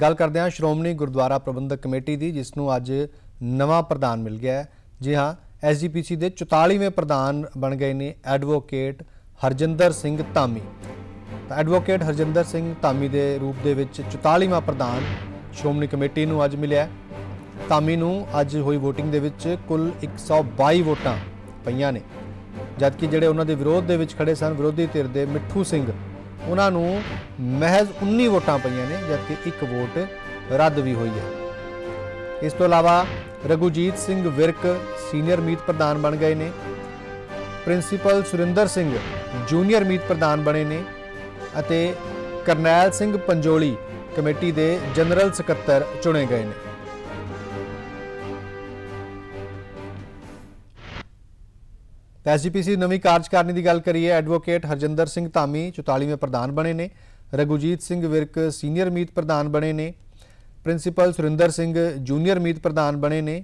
ਗੱਲ ਕਰਦੇ ਹਾਂ ਸ਼੍ਰੋਮਣੀ ਗੁਰਦੁਆਰਾ ਪ੍ਰਬੰਧਕ ਕਮੇਟੀ ਦੀ ਜਿਸ ਨੂੰ ਅੱਜ ਨਵਾਂ ਪ੍ਰਧਾਨ ਮਿਲ ਗਿਆ ਹੈ ਜੀ ਹਾਂ ਐਸਜੀਪੀਸੀ ਦੇ 44ਵੇਂ ਪ੍ਰਧਾਨ ਬਣ ਗਏ ਨੇ ਐਡਵੋਕੇਟ ਹਰਜਿੰਦਰ ਸਿੰਘ ਧਾਮੀ ਤਾਂ ਐਡਵੋਕੇਟ ਹਰਜਿੰਦਰ ਸਿੰਘ ਧਾਮੀ ਦੇ ਰੂਪ ਦੇ ਵਿੱਚ 44ਵਾਂ ਪ੍ਰਧਾਨ ਸ਼੍ਰੋਮਣੀ ਕਮੇਟੀ ਨੂੰ ਅੱਜ ਮਿਲਿਆ ਧਾਮੀ ਨੂੰ ਅੱਜ ਹੋਈ VOTING ਦੇ ਵਿੱਚ ਕੁੱਲ 122 ਵੋਟਾਂ ਪਈਆਂ ਨੇ ਜਦਕਿ ਜਿਹੜੇ ਉਹਨਾਂ ਦੇ ਵਿਰੋਧ ਦੇ ਵਿੱਚ ਖੜੇ ਸਨ ਵਿਰੋਧੀ ਧਿਰ ਦੇ ਮਿੱਠੂ ਸਿੰਘ ਉਹਨਾਂ ਨੂੰ ਮਹਿਜ਼ 19 ਵੋਟਾਂ ਪਈਆਂ ਨੇ ਜਦਕਿ ਇੱਕ ਵੋਟ ਰੱਦ ਵੀ ਹੋਈ ਹੈ ਇਸ ਤੋਂ ਇਲਾਵਾ ਰਗੂਜੀਤ ਸਿੰਘ ਵਿਰਕ ਸੀਨੀਅਰ ਮੀਤ ਪ੍ਰਧਾਨ ਬਣ ਗਏ ਨੇ ਪ੍ਰਿੰਸੀਪਲ ਸੁਰਿੰਦਰ ਸਿੰਘ ਜੂਨੀਅਰ ਮੀਤ ਪ੍ਰਧਾਨ ਬਣੇ ਨੇ ਅਤੇ ਕਰਨੈਲ ਸਿੰਘ ਪੰਜੋਲੀ ਕਮੇਟੀ ਦੇ ਜਨਰਲ ਸਕੱਤਰ ਚੁਣੇ ਗਏ ਨੇ ਐਸਜੀਪੀਸੀ ਨਵੀਂ ਕਾਰਜਕਾਰਨੀ ਦੀ ਗੱਲ ਕਰੀਏ ਐਡਵੋਕੇਟ ਹਰਜਿੰਦਰ ਸਿੰਘ ਧਾਮੀ 44ਵੇਂ ਪ੍ਰਧਾਨ ਬਣੇ ਨੇ ਰਗੁਜੀਤ ਸਿੰਘ ਵਿਰਕ ਸੀਨੀਅਰ ਮੀਤ ਪ੍ਰਧਾਨ ਬਣੇ ਨੇ ਪ੍ਰਿੰਸੀਪਲ ਸੁਰਿੰਦਰ ਸਿੰਘ ਜੂਨੀਅਰ ਮੀਤ ਪ੍ਰਧਾਨ ਬਣੇ ਨੇ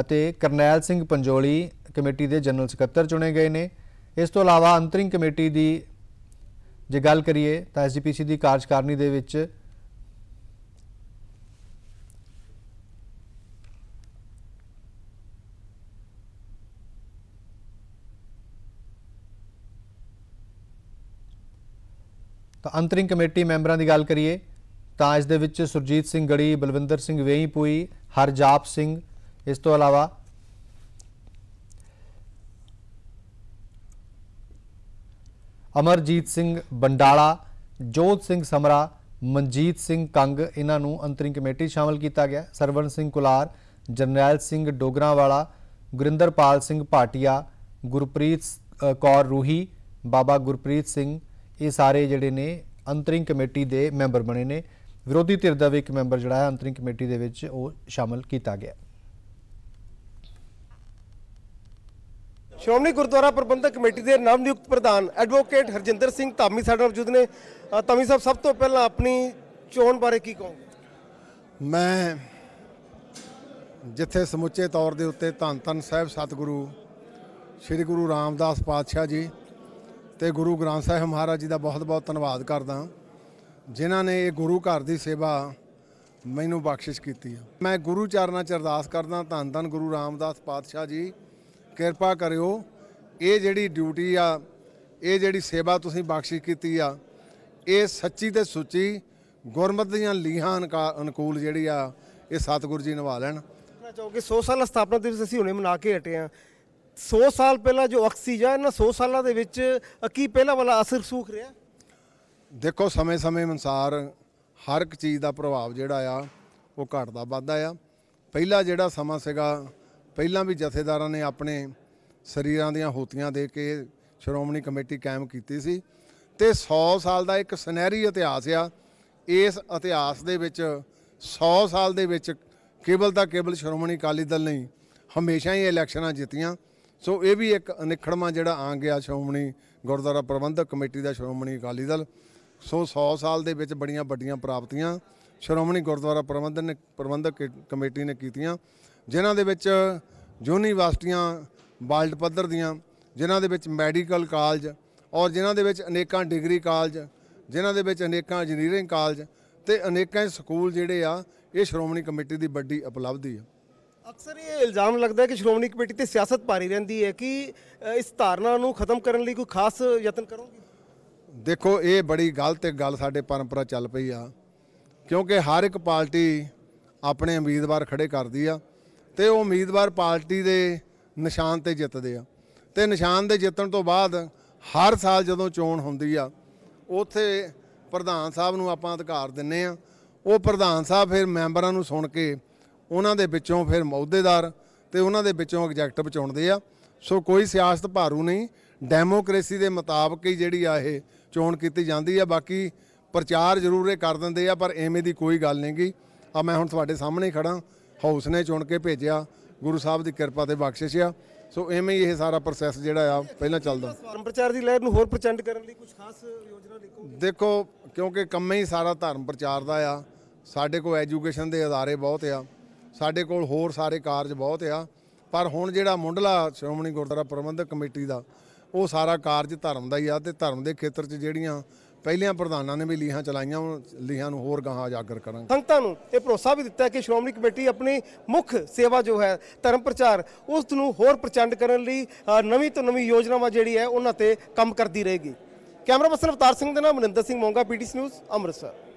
ਅਤੇ ਕਰਨੈਲ ਸਿੰਘ ਪੰਜੋਲੀ ਕਮੇਟੀ ਦੇ ਜਨਰਲ ਸਕੱਤਰ ਚੁਣੇ ਗਏ ਨੇ ਇਸ ਤੋਂ ਇਲਾਵਾ ਅੰਤਰਿੰਗ ਕਮੇਟੀ ਦੀ ਜੇ ਗੱਲ ਕਰੀਏ ਤਾਂ ਐਸਜੀਪੀਸੀ ਦੀ ਕਾਰਜਕਾਰਨੀ ਦੇ ਵਿੱਚ ਤਾਂ ਅੰਤਰਿੰਗ ਕਮੇਟੀ ਮੈਂਬਰਾਂ ਦੀ ਗੱਲ ਕਰੀਏ ਤਾਂ ਇਸ ਦੇ ਵਿੱਚ ਸੁਰਜੀਤ ਸਿੰਘ ਗੜੀ ਬਲਵਿੰਦਰ ਸਿੰਘ ਵੇਈਪੂਈ ਹਰਜਾਪ ਸਿੰਘ ਇਸ ਤੋਂ ਇਲਾਵਾ ਅਮਰਜੀਤ ਸਿੰਘ ਬੰਡਾਲਾ ਜੋਤ ਸਿੰਘ ਸਮਰਾ ਮਨਜੀਤ ਸਿੰਘ ਕੰਗ ਇਹਨਾਂ ਨੂੰ ਅੰਤਰਿੰਗ ਕਮੇਟੀ ਸ਼ਾਮਲ ਕੀਤਾ ਗਿਆ ਸਰਵਨ ਸਿੰਘ ਕੁਲਾਰ ਜਰਨੈਲ ਸਿੰਘ ਡੋਗਰਾਵਾਲਾ ਗੁਰਿੰਦਰਪਾਲ ਸਿੰਘ ਭਾਟੀਆ ਗੁਰਪ੍ਰੀਤ ਕੌਰ ਰੂਹੀ ਬਾਬਾ ਗੁਰਪ੍ਰੀਤ ਸਿੰਘ ਇਹ ਸਾਰੇ ਜਿਹੜੇ ਨੇ ਅੰਤਰਿੰਗ ਕਮੇਟੀ ਦੇ ਮੈਂਬਰ ਬਣੇ ਨੇ ਵਿਰੋਧੀ ਧਿਰ ਦਾ ਵੀ ਇੱਕ ਮੈਂਬਰ ਜਿਹੜਾ ਹੈ ਅੰਤਰਿੰਗ ਕਮੇਟੀ ਦੇ ਵਿੱਚ ਉਹ ਸ਼ਾਮਲ ਕੀਤਾ ਗਿਆ ਸ਼੍ਰੋਮਣੀ ਗੁਰਦੁਆਰਾ ਪ੍ਰਬੰਧਕ ਕਮੇਟੀ ਦੇ ਨਾਮ ਨਿਯੁਕਤ ਪ੍ਰਧਾਨ ਐਡਵੋਕੇਟ ਹਰਜਿੰਦਰ ਸਿੰਘ ਧਾਮੀ ਸਾਡੇ ਨਾਲ ਮੌਜੂਦ ਨੇ ਧਾਮੀ ਸਾਹਿਬ ਸਭ ਤੋਂ ਪਹਿਲਾਂ ਆਪਣੀ ਚੋਣ ਬਾਰੇ ਕੀ ਕਹੋਗੇ ਮੈਂ ਜਿੱਥੇ ਸਮੁੱਚੇ ਤੌਰ ਦੇ ਉੱਤੇ ਧੰਨ ਧੰਨ ਸਾਹਿਬ ਸਤਿਗੁਰੂ ਸ੍ਰੀ ਗੁਰੂ ਰਾਮਦਾਸ ਪਾਤਸ਼ਾਹ ਜੀ ਤੇ ਗੁਰੂ ਗ੍ਰੰਥ ਸਾਹਿਬ ਮਹਾਰਾਜ ਜੀ ਦਾ ਬਹੁਤ-ਬਹੁਤ ਧੰਨਵਾਦ ਕਰਦਾ ਜਿਨ੍ਹਾਂ ਨੇ ਇਹ ਗੁਰੂ ਘਰ ਦੀ ਸੇਵਾ ਮੈਨੂੰ ਬਖਸ਼ਿਸ਼ ਕੀਤੀ ਹੈ ਮੈਂ ਗੁਰੂ ਚਰਨਾਂ 'ਚ ਅਰਦਾਸ ਕਰਦਾ ਧੰਨ ਧੰਨ ਗੁਰੂ ਰਾਮਦਾਸ ਪਾਤਸ਼ਾਹ ਜੀ ਕਿਰਪਾ ਕਰਿਓ ਇਹ ਜਿਹੜੀ ਡਿਊਟੀ ਆ ਇਹ ਜਿਹੜੀ ਸੇਵਾ ਤੁਸੀਂ ਬਖਸ਼ਿਸ਼ ਕੀਤੀ ਆ ਇਹ ਸੱਚੀ ਤੇ ਸੁੱਚੀ ਗੁਰਮਤਿ ਦੀਆਂ ਲੀਹਾਂ ਅਨੁਕੂਲ ਜਿਹੜੀ ਆ ਇਹ ਸਤਿਗੁਰੂ ਜੀ ਨਿਭਾ ਲੈਣ ਚਾਹੋ ਕਿ 100 ਸਾਲ ਸਥਾਪਨਾ ਦਿਵਸ ਅਸੀਂ ਹੁਣੇ ਮਨਾ ਕੇ ਹਟੇ ਆ 100 ਸਾਲ ਪਹਿਲਾਂ ਜੋ ਆਕਸੀਜਨ ਇਹਨਾਂ 100 ਸਾਲਾਂ ਦੇ ਵਿੱਚ ਕੀ ਪਹਿਲਾਂ ਵਾਲਾ ਅਸਰ ਸੂਖ ਰਿਹਾ ਦੇਖੋ ਸਮੇਂ-ਸਮੇਂ ਅਨੁਸਾਰ ਹਰ ਇੱਕ ਚੀਜ਼ ਦਾ ਪ੍ਰਭਾਵ ਜਿਹੜਾ ਆ ਉਹ ਘਟਦਾ ਵੱਧਦਾ ਆ ਪਹਿਲਾ ਜਿਹੜਾ ਸਮਾਂ ਸੀਗਾ ਪਹਿਲਾਂ ਵੀ ਜਥੇਦਾਰਾਂ ਨੇ ਆਪਣੇ ਸਰੀਰਾਂ ਦੀਆਂ ਹੋਤੀਆਂ ਦੇ ਕੇ ਸ਼੍ਰੋਮਣੀ ਕਮੇਟੀ ਕਾਇਮ ਕੀਤੀ ਸੀ ਤੇ 100 ਸਾਲ ਦਾ ਇੱਕ ਸੁਨਹਿਰੀ ਇਤਿਹਾਸ ਆ ਇਸ ਇਤਿਹਾਸ ਦੇ ਵਿੱਚ 100 ਸਾਲ ਦੇ ਵਿੱਚ ਕੇਵਲ ਦਾ ਕੇਵਲ ਸ਼੍ਰੋਮਣੀ ਅਕਾਲੀ ਦਲ ਨਹੀਂ ਹਮੇਸ਼ਾ ਹੀ ਇਲੈਕਸ਼ਨਾਂ ਜਿੱਤੀਆਂ ਸੋ ਇਹ ਵੀ ਇੱਕ ਅਨਿਖੜਵਾ ਜਿਹੜਾ ਆ ਗਿਆ ਸ਼੍ਰੋਮਣੀ ਗੁਰਦੁਆਰਾ ਪ੍ਰਬੰਧਕ ਕਮੇਟੀ ਦਾ ਸ਼੍ਰੋਮਣੀ ਅਕਾਲੀ ਦਲ ਸੋ 100 ਸਾਲ ਦੇ ਵਿੱਚ ਬੜੀਆਂ ਵੱਡੀਆਂ ਪ੍ਰਾਪਤੀਆਂ ਸ਼੍ਰੋਮਣੀ ਗੁਰਦੁਆਰਾ ਪ੍ਰਬੰਧਨ ਨੇ ਪ੍ਰਬੰਧਕ ਕਮੇਟੀ ਨੇ ਕੀਤੀਆਂ ਜਿਨ੍ਹਾਂ ਦੇ ਵਿੱਚ ਯੂਨੀਵਰਸਿਟੀਆਂ ਵਾਲਡ ਪੱਧਰ ਦੀਆਂ ਜਿਨ੍ਹਾਂ ਦੇ ਵਿੱਚ ਮੈਡੀਕਲ ਕਾਲਜ ਔਰ ਜਿਨ੍ਹਾਂ ਦੇ ਵਿੱਚ ਅਨੇਕਾਂ ਡਿਗਰੀ ਕਾਲਜ ਜਿਨ੍ਹਾਂ ਦੇ ਵਿੱਚ ਅਨੇਕਾਂ ਇੰਜੀਨੀਅਰਿੰਗ ਕਾਲਜ ਤੇ ਅਨੇਕਾਂ ਸਕੂਲ ਜਿਹੜੇ ਆ ਇਹ ਸ਼੍ਰੋਮਣੀ ਕਮੇਟੀ ਦੀ ਵੱਡੀ ਉਪਲਬਧੀ ਆ ਅਕਸਰ ਇਹ ਇਲਜ਼ਾਮ ਲੱਗਦਾ ਹੈ ਕਿ ਸ਼੍ਰੋਮਣੀ ਕਮੇਟੀ ਤੇ ਸਿਆਸਤ ਪਾਰੀ ਰਹਿੰਦੀ ਹੈ ਕਿ ਇਸ ਧਾਰਨਾ ਨੂੰ ਖਤਮ ਕਰਨ ਲਈ ਕੋਈ ਖਾਸ ਯਤਨ ਕਰੋਗੇ ਦੇਖੋ ਇਹ ਬੜੀ ਗਲਤ ਗੱਲ ਸਾਡੇ ਪਰੰਪਰਾ ਚੱਲ ਪਈ ਆ ਕਿਉਂਕਿ ਹਰ ਇੱਕ ਪਾਰਟੀ ਆਪਣੇ ਉਮੀਦਵਾਰ ਖੜੇ ਕਰਦੀ ਆ ਤੇ ਉਹ ਉਮੀਦਵਾਰ ਪਾਰਟੀ ਦੇ ਨਿਸ਼ਾਨ ਤੇ ਜਿੱਤਦੇ ਆ ਤੇ ਨਿਸ਼ਾਨ ਦੇ ਜਿੱਤਣ ਤੋਂ ਬਾਅਦ ਹਰ ਸਾਲ ਜਦੋਂ ਚੋਣ ਹੁੰਦੀ ਆ ਉਥੇ ਪ੍ਰਧਾਨ ਸਾਹਿਬ ਨੂੰ ਆਪਾਂ ਅਧਿਕਾਰ ਦਿੰਨੇ ਆ ਉਹ ਪ੍ਰਧਾਨ ਸਾਹਿਬ ਫਿਰ ਮੈਂਬਰਾਂ ਨੂੰ ਸੁਣ ਕੇ ਉਹਨਾਂ ਦੇ ਵਿੱਚੋਂ ਫਿਰ ਮੌਦੇਦਾਰ ਤੇ ਉਹਨਾਂ ਦੇ ਵਿੱਚੋਂ ਐਗਜੈਕਟਿਵ ਚੁਣਦੇ ਆ ਸੋ ਕੋਈ ਸਿਆਸਤ ਭਾਰੂ ਨਹੀਂ ਡੈਮੋਕ੍ਰੇਸੀ ਦੇ ਮੁਤਾਬਕ ਹੀ ਜਿਹੜੀ ਆ ਇਹ ਚੋਣ ਕੀਤੀ ਜਾਂਦੀ ਆ ਬਾਕੀ ਪ੍ਰਚਾਰ ਜ਼ਰੂਰ ਇਹ ਕਰ ਦਿੰਦੇ ਆ ਪਰ ਐਵੇਂ ਦੀ ਕੋਈ ਗੱਲ ਨਹੀਂ ਗਈ ਆ ਮੈਂ ਹੁਣ ਤੁਹਾਡੇ ਸਾਹਮਣੇ ਖੜਾ ਹਾਊਸ ਨੇ ਚੁਣ ਕੇ ਭੇਜਿਆ ਗੁਰੂ ਸਾਹਿਬ ਦੀ ਕਿਰਪਾ ਤੇ ਬਖਸ਼ਿਸ਼ ਆ ਸੋ ਐਵੇਂ ਹੀ ਇਹ ਸਾਰਾ ਪ੍ਰੋਸੈਸ ਜਿਹੜਾ ਆ ਪਹਿਲਾਂ ਚੱਲਦਾ ਧਰਮ ਪ੍ਰਚਾਰ ਦੀ ਲਹਿਰ ਨੂੰ ਹੋਰ ਪ੍ਰਚੰਡ ਕਰਨ ਲਈ ਕੁਝ ਖਾਸ ਯੋਜਨਾ ਲਿਖੋਗੇ ਦੇਖੋ ਕਿਉਂਕਿ ਕੰਮ ਹੀ ਸਾਰਾ ਧਰਮ ਪ੍ਰਚਾਰ ਦਾ ਆ ਸਾਡੇ ਕੋਲ ਐਜੂਕੇਸ਼ਨ ਦੇ ਅਦਾਰੇ ਬਹੁਤ ਆ ਸਾਡੇ ਕੋਲ ਹੋਰ ਸਾਰੇ ਕਾਰਜ ਬਹੁਤ ਆ ਪਰ ਹੁਣ ਜਿਹੜਾ ਮੁੰਡਲਾ ਸ਼੍ਰੋਮਣੀ ਗੁਰਦੁਆਰਾ ਪ੍ਰਬੰਧਕ ਕਮੇਟੀ ਦਾ ਉਹ ਸਾਰਾ ਕਾਰਜ ਧਰਮ ਦਾ ਹੀ ਆ ਤੇ ਧਰਮ ਦੇ ਖੇਤਰ 'ਚ ਜਿਹੜੀਆਂ ਪਹਿਲੀਆਂ ਪ੍ਰਧਾਨਾਂ ਨੇ ਵੀ ਲੀਹਾਂ ਚਲਾਈਆਂ ਲੀਹਾਂ ਨੂੰ ਹੋਰ ਗਾਹਾਂ ਜਾਗਰ ਕਰਾਂਗੇ ਸੰਗਤਾਂ ਨੂੰ ਇਹ ਭਰੋਸਾ ਵੀ ਦਿੱਤਾ ਕਿ ਸ਼੍ਰੋਮਣੀ ਕਮੇਟੀ ਆਪਣੀ ਮੁੱਖ ਸੇਵਾ ਜੋ ਹੈ ਧਰਮ ਪ੍ਰਚਾਰ ਉਸ ਨੂੰ ਹੋਰ ਪ੍ਰਚੰਡ ਕਰਨ ਲਈ ਨਵੀਂ ਤੋਂ ਨਵੀਂ ਯੋਜਨਾਵਾਂ ਜਿਹੜੀ ਹੈ ਉਹਨਾਂ ਤੇ ਕੰਮ ਕਰਦੀ ਰਹੇਗੀ ਕੈਮਰਾ ਪਰਸਨ ਅਵਤਾਰ ਸਿੰਘ ਦੇ ਨਾਲ ਮਨਿੰਦਰ ਸਿੰਘ ਮੋਂਗਾ ਪੀਟੀਸੀ ਨਿਊਜ਼ ਅੰਮ੍ਰਿਤਸਰ